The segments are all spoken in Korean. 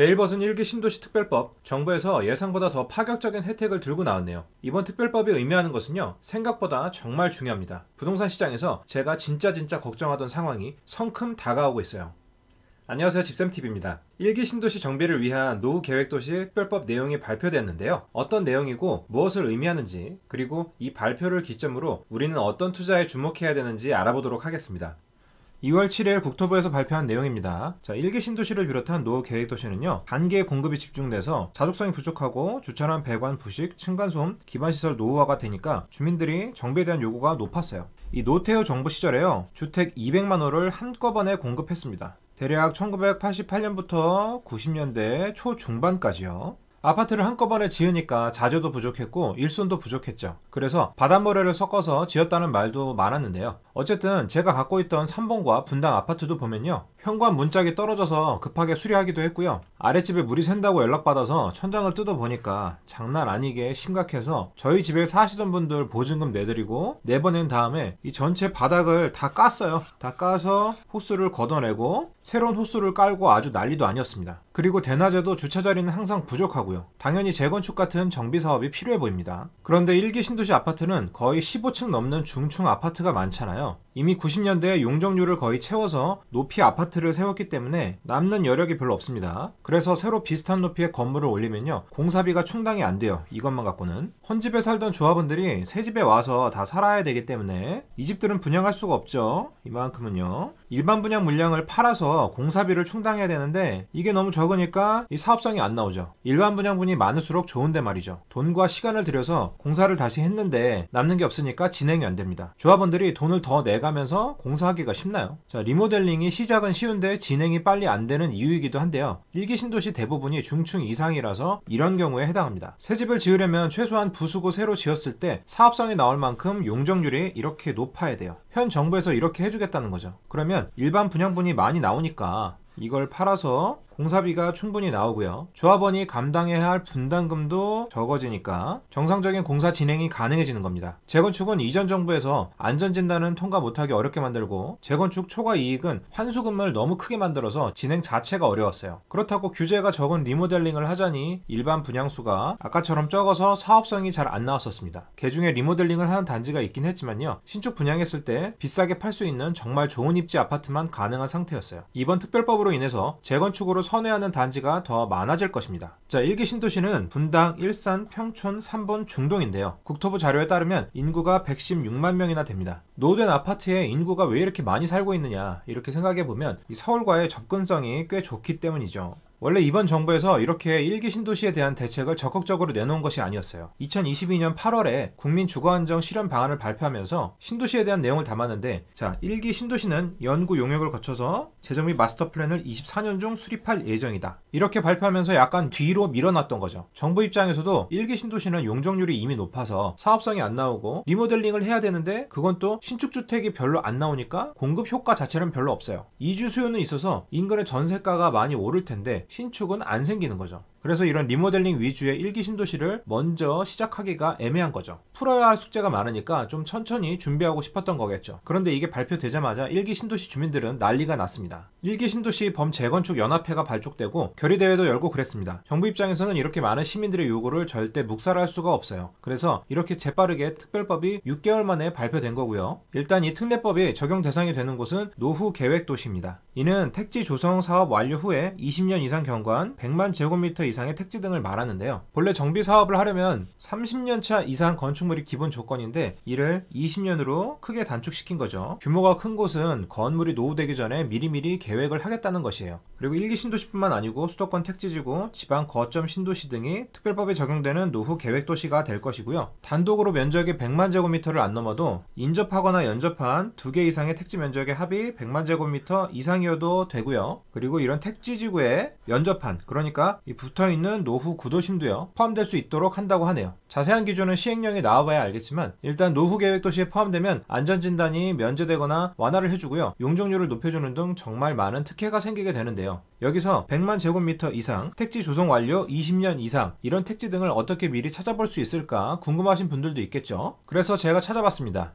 베일벗은 1기 신도시 특별법, 정부에서 예상보다 더 파격적인 혜택을 들고 나왔네요. 이번 특별법이 의미하는 것은요, 생각보다 정말 중요합니다. 부동산 시장에서 제가 진짜 진짜 걱정하던 상황이 성큼 다가오고 있어요. 안녕하세요. 집샘TV입니다. 1기 신도시 정비를 위한 노후 계획도시 특별법 내용이 발표됐는데요. 어떤 내용이고 무엇을 의미하는지, 그리고 이 발표를 기점으로 우리는 어떤 투자에 주목해야 되는지 알아보도록 하겠습니다. 2월 7일 국토부에서 발표한 내용입니다. 자, 1기 신도시를 비롯한 노후 계획 도시는요. 단계 공급이 집중돼서 자족성이 부족하고 주차란 배관 부식, 층간소음, 기반시설 노후화가 되니까 주민들이 정비에 대한 요구가 높았어요. 이 노태우 정부 시절에요. 주택 200만 호를 한꺼번에 공급했습니다. 대략 1988년부터 90년대 초중반까지요. 아파트를 한꺼번에 지으니까 자재도 부족했고 일손도 부족했죠. 그래서 바닷모래를 섞어서 지었다는 말도 많았는데요. 어쨌든 제가 갖고 있던 3번과 분당 아파트도 보면요. 현관 문짝이 떨어져서 급하게 수리하기도 했고요. 아랫집에 물이 샌다고 연락받아서 천장을 뜯어보니까 장난 아니게 심각해서 저희 집에 사시던 분들 보증금 내드리고 내보낸 다음에 이 전체 바닥을 다 깠어요. 다 까서 호스를 걷어내고 새로운 호스를 깔고 아주 난리도 아니었습니다. 그리고 대낮에도 주차 자리는 항상 부족하고요. 당연히 재건축 같은 정비 사업이 필요해 보입니다. 그런데 일기 신도시 아파트는 거의 15층 넘는 중층 아파트가 많잖아요. 이미 90년대에 용적률을 거의 채워서 높이 아파트를 세웠기 때문에 남는 여력이 별로 없습니다. 그래서 새로 비슷한 높이의 건물을 올리면요. 공사비가 충당이 안 돼요. 이것만 갖고는. 헌집에 살던 조합원들이 새 집에 와서 다 살아야 되기 때문에 이 집들은 분양할 수가 없죠. 이만큼은요. 일반 분양 물량을 팔아서 공사비를 충당해야 되는데 이게 너무 적으니까 이 사업성이 안 나오죠. 일반 분양분이 많을수록 좋은데 말이죠. 돈과 시간을 들여서 공사를 다시 했는데 남는 게 없으니까 진행이 안 됩니다. 조합원들이 돈을 더 내가면서 공사하기가 쉽나요? 자, 리모델링이 시작은 쉬운데 진행이 빨리 안 되는 이유이기도 한데요. 일기 신도시 대부분이 중층 이상이라서 이런 경우에 해당합니다. 새 집을 지으려면 최소한 부수고 새로 지었을 때 사업성이 나올 만큼 용적률이 이렇게 높아야 돼요. 현 정부에서 이렇게 해주겠다는 거죠. 그러면 일반 분양분이 많이 나오니까 이걸 팔아서 공사비가 충분히 나오고요. 조합원이 감당해야 할 분담금도 적어지니까 정상적인 공사 진행이 가능해지는 겁니다. 재건축은 이전 정부에서 안전진단은 통과 못하기 어렵게 만들고 재건축 초과 이익은 환수금을 너무 크게 만들어서 진행 자체가 어려웠어요. 그렇다고 규제가 적은 리모델링을 하자니 일반 분양수가 아까처럼 적어서 사업성이 잘 안 나왔었습니다. 개중에 리모델링을 하는 단지가 있긴 했지만요. 신축 분양했을 때 비싸게 팔 수 있는 정말 좋은 입지 아파트만 가능한 상태였어요. 이번 특별법으로 인해서 재건축으로 선회하는 단지가 더 많아질 것입니다. 자, 일기 신도시는 분당, 일산, 평촌, 3번 중동인데요. 국토부 자료에 따르면 인구가 116만 명이나 됩니다. 노후된 아파트에 인구가 왜 이렇게 많이 살고 있느냐 이렇게 생각해보면 서울과의 접근성이 꽤 좋기 때문이죠. 원래 이번 정부에서 이렇게 일기 신도시에 대한 대책을 적극적으로 내놓은 것이 아니었어요. 2022년 8월에 국민 주거 안정 실현 방안을 발표하면서 신도시에 대한 내용을 담았는데 자, 일기 신도시는 연구 용역을 거쳐서 재정 및 마스터 플랜을 24년 중 수립할 예정이다. 이렇게 발표하면서 약간 뒤로 밀어놨던 거죠. 정부 입장에서도 일기 신도시는 용적률이 이미 높아서 사업성이 안 나오고 리모델링을 해야 되는데 그건 또 신축 주택이 별로 안 나오니까 공급 효과 자체는 별로 없어요. 이주 수요는 있어서 인근의 전세가가 많이 오를 텐데 신축은 안 생기는 거죠. 그래서 이런 리모델링 위주의 일기 신도시를 먼저 시작하기가 애매한 거죠. 풀어야 할 숙제가 많으니까 좀 천천히 준비하고 싶었던 거겠죠. 그런데 이게 발표되자마자 일기 신도시 주민들은 난리가 났습니다. 일기 신도시 범재건축 연합회가 발족되고 결의대회도 열고 그랬습니다. 정부 입장에서는 이렇게 많은 시민들의 요구를 절대 묵살할 수가 없어요. 그래서 이렇게 재빠르게 특별법이 6개월 만에 발표된 거고요. 일단 이 특례법이 적용 대상이 되는 곳은 노후 계획 도시입니다. 이는 택지 조성 사업 완료 후에 20년 이상 경과한 100만 제곱미터 이상의 택지 등을 말하는데요. 본래 정비 사업을 하려면 30년차 이상 건축물이 기본 조건인데 이를 20년으로 크게 단축시킨 거죠. 규모가 큰 곳은 건물이 노후되기 전에 미리미리 계획을 하겠다는 것이에요. 그리고 1기 신도시뿐만 아니고 수도권 택지지구, 지방 거점 신도시 등이 특별법에 적용되는 노후 계획 도시가 될 것이고요. 단독으로 면적이 100만 제곱미터를 안 넘어도 인접하거나 연접한 2개 이상의 택지 면적의 합이 100만 제곱미터 이상이어도 되고요. 그리고 이런 택지지구에 연접한 그러니까 이 부터 붙어 있는 노후 구도심도요 포함될 수 있도록 한다고 하네요. 자세한 기준은 시행령이 나와봐야 알겠지만 일단 노후 계획 도시에 포함되면 안전 진단이 면제되거나 완화를 해주고요. 용적률을 높여주는 등 정말 많은 특혜가 생기게 되는데요. 여기서 100만 제곱미터 이상, 택지 조성 완료 20년 이상 이런 택지 등을 어떻게 미리 찾아볼 수 있을까 궁금하신 분들도 있겠죠. 그래서 제가 찾아봤습니다.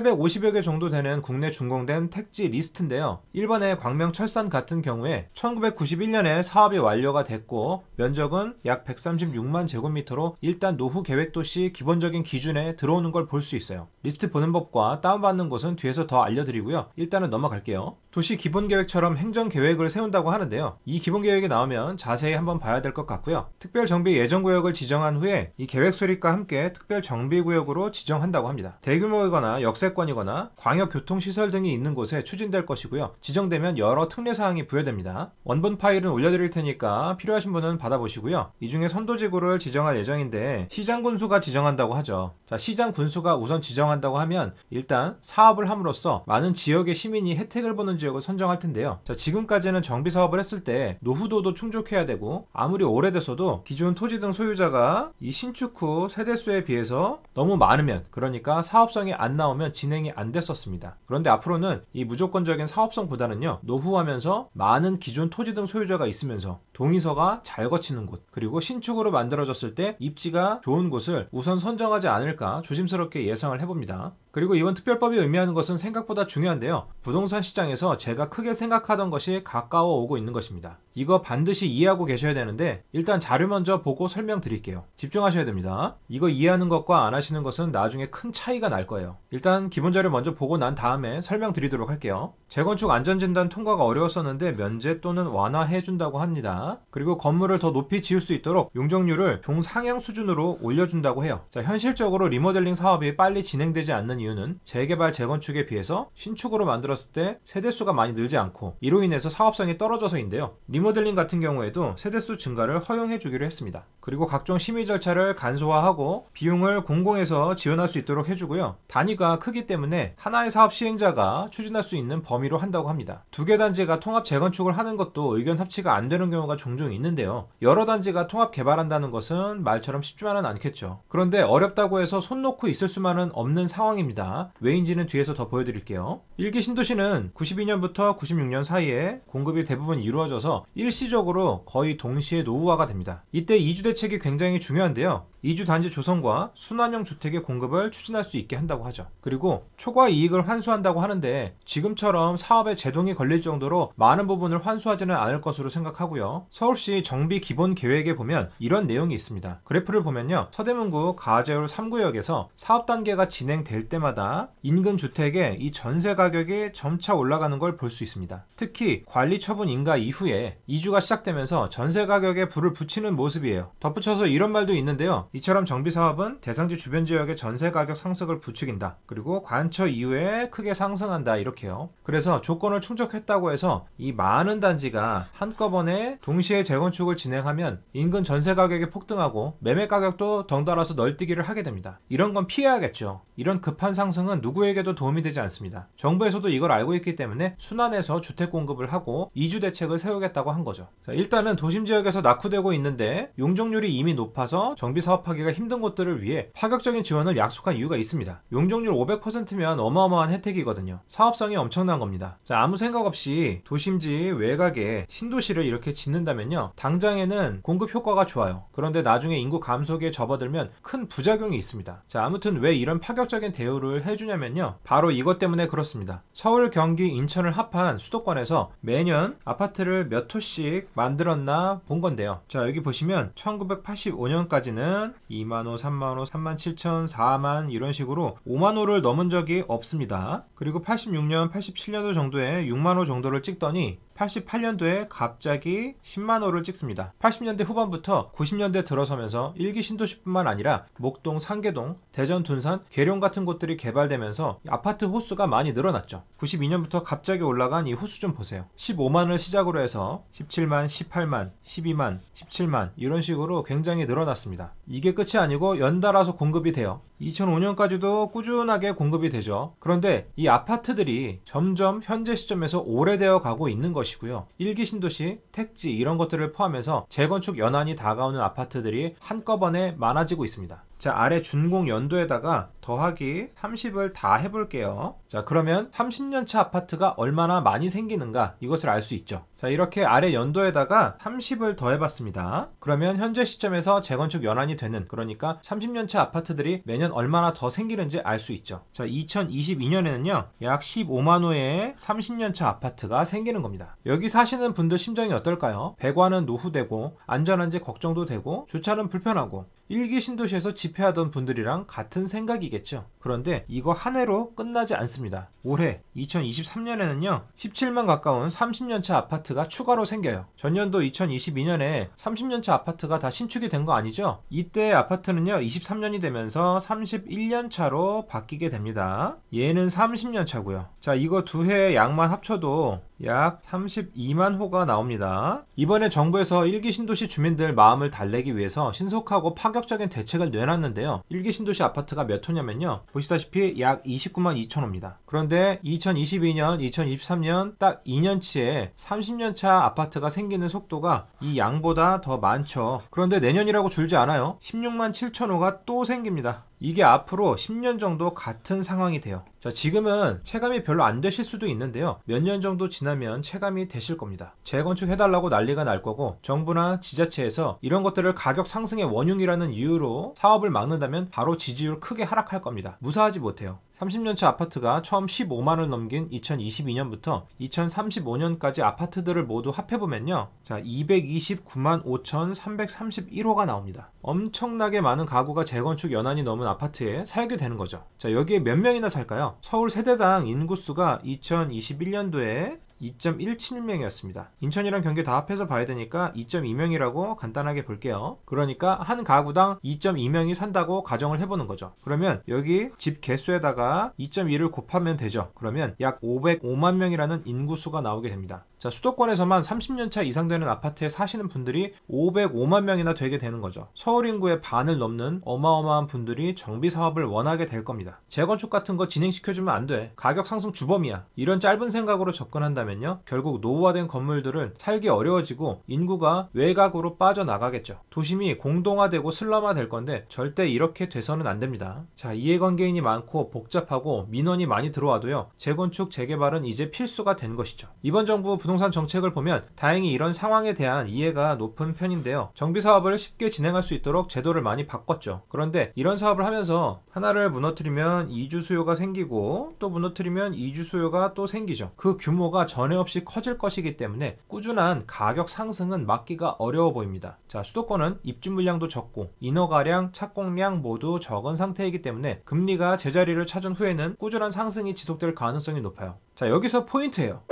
850여 개 정도 되는 국내 준공된 택지 리스트인데요. 1번의 광명철산 같은 경우에 1991년에 사업이 완료가 됐고 면적은 약 136만 제곱미터로 일단 노후 계획도시 기본적인 기준에 들어오는 걸 볼 수 있어요. 리스트 보는 법과 다운받는 곳은 뒤에서 더 알려드리고요. 일단은 넘어갈게요. 도시 기본계획처럼 행정계획을 세운다고 하는데요. 이 기본계획이 나오면 자세히 한번 봐야 될 것 같고요. 특별정비 예정구역을 지정한 후에 이 계획 수립과 함께 특별정비구역으로 지정한다고 합니다. 대규모이거나 역사 역세권이거나 광역교통시설 등이 있는 곳에 추진될 것이고요. 지정되면 여러 특례사항이 부여됩니다. 원본 파일은 올려드릴 테니까 필요하신 분은 받아보시고요. 이 중에 선도지구를 지정할 예정인데 시장군수가 지정한다고 하죠. 자, 시장군수가 우선 지정한다고 하면 일단 사업을 함으로써 많은 지역의 시민이 혜택을 보는 지역을 선정할 텐데요. 자, 지금까지는 정비사업을 했을 때 노후도도 충족해야 되고 아무리 오래돼서도 기존 토지 등 소유자가 이 신축 후 세대수에 비해서 너무 많으면 그러니까 사업성이 안 나오면 하면 진행이 안 됐었습니다. 그런데 앞으로는 이 무조건적인 사업성보다는요 노후하면서 많은 기존 토지 등 소유자가 있으면서 동의서가 잘 거치는 곳 그리고 신축으로 만들어졌을 때 입지가 좋은 곳을 우선 선정하지 않을까 조심스럽게 예상을 해봅니다. 그리고 이번 특별법이 의미하는 것은 생각보다 중요한데요. 부동산 시장에서 제가 크게 생각하던 것이 가까워 오고 있는 것입니다. 이거 반드시 이해하고 계셔야 되는데 일단 자료 먼저 보고 설명드릴게요. 집중하셔야 됩니다. 이거 이해하는 것과 안 하시는 것은 나중에 큰 차이가 날 거예요. 일단 기본 자료 먼저 보고 난 다음에 설명드리도록 할게요. 재건축 안전진단 통과가 어려웠었는데 면제 또는 완화해준다고 합니다. 그리고 건물을 더 높이 지을 수 있도록 용적률을 종상향 수준으로 올려준다고 해요. 자, 현실적으로 리모델링 사업이 빨리 진행되지 않는 이유는 재개발 재건축에 비해서 신축으로 만들었을 때 세대수가 많이 늘지 않고 이로 인해서 사업성이 떨어져서인데요. 리모델링 같은 경우에도 세대수 증가를 허용해 주기로 했습니다. 그리고 각종 심의 절차를 간소화하고 비용을 공공에서 지원할 수 있도록 해주고요. 단위가 크기 때문에 하나의 사업 시행자가 추진할 수 있는 범위로 한다고 합니다. 두 개 단지가 통합 재건축을 하는 것도 의견 합치가 안 되는 경우가 종종 있는데요. 여러 단지가 통합 개발한다는 것은 말처럼 쉽지만은 않겠죠. 그런데 어렵다고 해서 손 놓고 있을 수만은 없는 상황입니다. 있니다 왜인지는 뒤에서 더 보여드릴게요. 일기 신도시는 92년부터 96년 사이에 공급이 대부분 이루어져서 일시적으로 거의 동시에 노후화가 됩니다. 이때 이주 대책이 굉장히 중요한데요. 이주 단지 조성과 순환형 주택의 공급을 추진할 수 있게 한다고 하죠. 그리고 초과 이익을 환수한다고 하는데 지금처럼 사업에 제동이 걸릴 정도로 많은 부분을 환수하지는 않을 것으로 생각하고요. 서울시 정비 기본 계획에 보면 이런 내용이 있습니다. 그래프를 보면요. 서대문구 가재울 3구역에서 사업 단계가 진행될 때만 때마다 인근 주택의 이 전세 가격이 점차 올라가는 걸 볼 수 있습니다. 특히 관리 처분 인가 이후에 이주가 시작되면서 전세 가격에 불을 붙이는 모습이에요. 덧붙여서 이런 말도 있는데요. 이처럼 정비 사업은 대상지 주변 지역의 전세 가격 상승을 부추긴다. 그리고 관처 이후에 크게 상승한다 이렇게요. 그래서 조건을 충족했다고 해서 이 많은 단지가 한꺼번에 동시에 재건축을 진행하면 인근 전세 가격이 폭등하고 매매 가격도 덩달아서 널뛰기를 하게 됩니다. 이런 건 피해야겠죠. 이런 급한 부동산 상승은 누구에게도 도움이 되지 않습니다. 정부에서도 이걸 알고 있기 때문에 순환해서 주택 공급을 하고 이주 대책을 세우겠다고 한 거죠. 자, 일단은 도심 지역에서 낙후되고 있는데 용적률이 이미 높아서 정비 사업하기가 힘든 곳들을 위해 파격적인 지원을 약속한 이유가 있습니다. 용적률 500%면 어마어마한 혜택이거든요. 사업성이 엄청난 겁니다. 자, 아무 생각 없이 도심지 외곽에 신도시를 이렇게 짓는다면요. 당장에는 공급 효과가 좋아요. 그런데 나중에 인구 감소기에 접어들면 큰 부작용이 있습니다. 자, 아무튼 왜 이런 파격적인 대우를 보도를 해주냐면요. 바로 이것 때문에 그렇습니다. 서울, 경기, 인천을 합한 수도권에서 매년 아파트를 몇 호씩 만들었나 본 건데요. 자, 여기 보시면 1985년까지는 2만호, 3만호, 3만 7천, 4만 이런 식으로 5만호를 넘은 적이 없습니다. 그리고 86년, 87년도 정도에 6만호 정도를 찍더니 88년도에 갑자기 10만호를 찍습니다. 80년대 후반부터 90년대 들어서면서 일기 신도시뿐만 아니라 목동, 상계동, 대전, 둔산, 계룡 같은 곳들이 개발되면서 아파트 호수가 많이 늘어났죠. 92년부터 갑자기 올라간 이 호수 좀 보세요. 15만을 시작으로 해서 17만, 18만, 12만, 17만 이런 식으로 굉장히 늘어났습니다. 이게 끝이 아니고 연달아서 공급이 돼요. 2005년까지도 꾸준하게 공급이 되죠. 그런데 이 아파트들이 점점 현재 시점에서 오래되어 가고 있는 거죠. 것이고요. 일기 신도시, 택지 이런 것들을 포함해서 재건축 연한이 다가오는 아파트들이 한꺼번에 많아지고 있습니다. 자, 아래 준공 연도에다가 더하기 30을 다 해볼게요. 자 그러면 30년차 아파트가 얼마나 많이 생기는가 이것을 알 수 있죠. 자 이렇게 아래 연도에다가 30을 더해봤습니다. 그러면 현재 시점에서 재건축 연한이 되는 그러니까 30년차 아파트들이 매년 얼마나 더 생기는지 알 수 있죠. 자 2022년에는요 약 15만 호의 30년차 아파트가 생기는 겁니다. 여기 사시는 분들 심정이 어떨까요? 배관은 노후되고 안전한지 걱정도 되고 주차는 불편하고 일기 신도시에서 집회하던 분들이랑 같은 생각이 생기겠죠. 그런데 이거 한 해로 끝나지 않습니다. 올해 2023년에는요. 17만 가까운 30년차 아파트가 추가로 생겨요. 전년도 2022년에 30년차 아파트가 다 신축이 된 거 아니죠? 이때 아파트는요. 23년이 되면서 31년차로 바뀌게 됩니다. 얘는 30년차고요. 자 이거 두해 양만 합쳐도 약 32만 호가 나옵니다. 이번에 정부에서 1기 신도시 주민들 마음을 달래기 위해서 신속하고 파격적인 대책을 내놨는데요. 1기 신도시 아파트가 몇 호냐면요. 보시다시피 약 29만 2천 호입니다. 그런데 2022년, 2023년 딱 2년치에 30년차 아파트가 생기는 속도가 이 양보다 더 많죠. 그런데 내년이라고 줄지 않아요. 16만 7천 호가 또 생깁니다. 이게 앞으로 10년 정도 같은 상황이 돼요. 자, 지금은 체감이 별로 안 되실 수도 있는데요. 몇 년 정도 지나면 체감이 되실 겁니다. 재건축 해달라고 난리가 날 거고 정부나 지자체에서 이런 것들을 가격 상승의 원흉이라는 이유로 사업을 막는다면 바로 지지율 크게 하락할 겁니다. 무사하지 못해요. 30년차 아파트가 처음 15만을 넘긴 2022년부터 2035년까지 아파트들을 모두 합해보면요. 자, 229만 5,331호가 나옵니다. 엄청나게 많은 가구가 재건축 연한이 넘은 아파트에 살게 되는 거죠. 자, 여기에 몇 명이나 살까요? 서울 세대당 인구수가 2021년도에 2.17명이었습니다. 인천이랑 경기 다 합해서 봐야 되니까 2.2명이라고 간단하게 볼게요. 그러니까 한 가구당 2.2명이 산다고 가정을 해보는 거죠. 그러면 여기 집 개수에다가 2.2를 곱하면 되죠. 그러면 약 505만 명이라는 인구수가 나오게 됩니다. 자, 수도권에서만 30년차 이상 되는 아파트에 사시는 분들이 505만 명이나 되게 되는 거죠. 서울 인구의 반을 넘는 어마어마한 분들이 정비 사업을 원하게 될 겁니다. 재건축 같은 거 진행시켜주면 안 돼. 가격 상승 주범이야. 이런 짧은 생각으로 접근한다면요. 결국 노후화된 건물들은 살기 어려워지고 인구가 외곽으로 빠져나가겠죠. 도심이 공동화되고 슬럼화 될 건데 절대 이렇게 돼서는 안 됩니다. 자, 이해관계인이 많고 복잡하고 민원이 많이 들어와도요. 재건축, 재개발은 이제 필수가 된 것이죠. 이번 정부 부동 부동산 정책을 보면 다행히 이런 상황에 대한 이해가 높은 편인데요. 정비 사업을 쉽게 진행할 수 있도록 제도를 많이 바꿨죠. 그런데 이런 사업을 하면서 하나를 무너뜨리면 이주 수요가 생기고 또 무너뜨리면 이주 수요가 또 생기죠. 그 규모가 전에 없이 커질 것이기 때문에 꾸준한 가격 상승은 막기가 어려워 보입니다. 자, 수도권은 입주 물량도 적고 인허가량, 착공량 모두 적은 상태이기 때문에 금리가 제자리를 찾은 후에는 꾸준한 상승이 지속될 가능성이 높아요. 자, 여기서 포인트예요.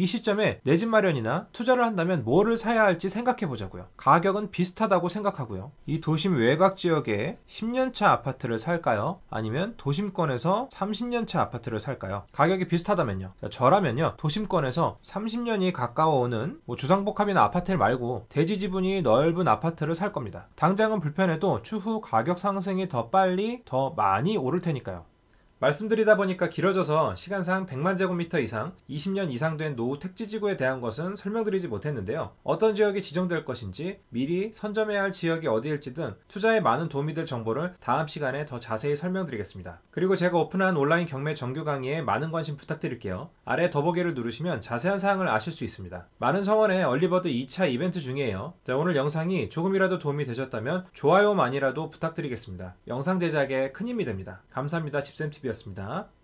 이 시점에 내 집 마련이나 투자를 한다면 뭐를 사야 할지 생각해 보자고요. 가격은 비슷하다고 생각하고요. 이 도심 외곽 지역에 10년차 아파트를 살까요? 아니면 도심권에서 30년차 아파트를 살까요? 가격이 비슷하다면요. 그러니까 저라면요. 도심권에서 30년이 가까워오는 뭐 주상복합이나 아파트 말고 대지 지분이 넓은 아파트를 살 겁니다. 당장은 불편해도 추후 가격 상승이 더 빨리 더 많이 오를 테니까요. 말씀드리다 보니까 길어져서 시간상 100만 제곱미터 이상 20년 이상 된 노후 택지지구에 대한 것은 설명드리지 못했는데요. 어떤 지역이 지정될 것인지 미리 선점해야 할 지역이 어디일지 등 투자에 많은 도움이 될 정보를 다음 시간에 더 자세히 설명드리겠습니다. 그리고 제가 오픈한 온라인 경매 정규 강의에 많은 관심 부탁드릴게요. 아래 더보기를 누르시면 자세한 사항을 아실 수 있습니다. 많은 성원의 얼리버드 2차 이벤트 중이에요. 자, 오늘 영상이 조금이라도 도움이 되셨다면 좋아요만이라도 부탁드리겠습니다. 영상 제작에 큰 힘이 됩니다. 감사합니다. 집쌤TV 뉴스습니다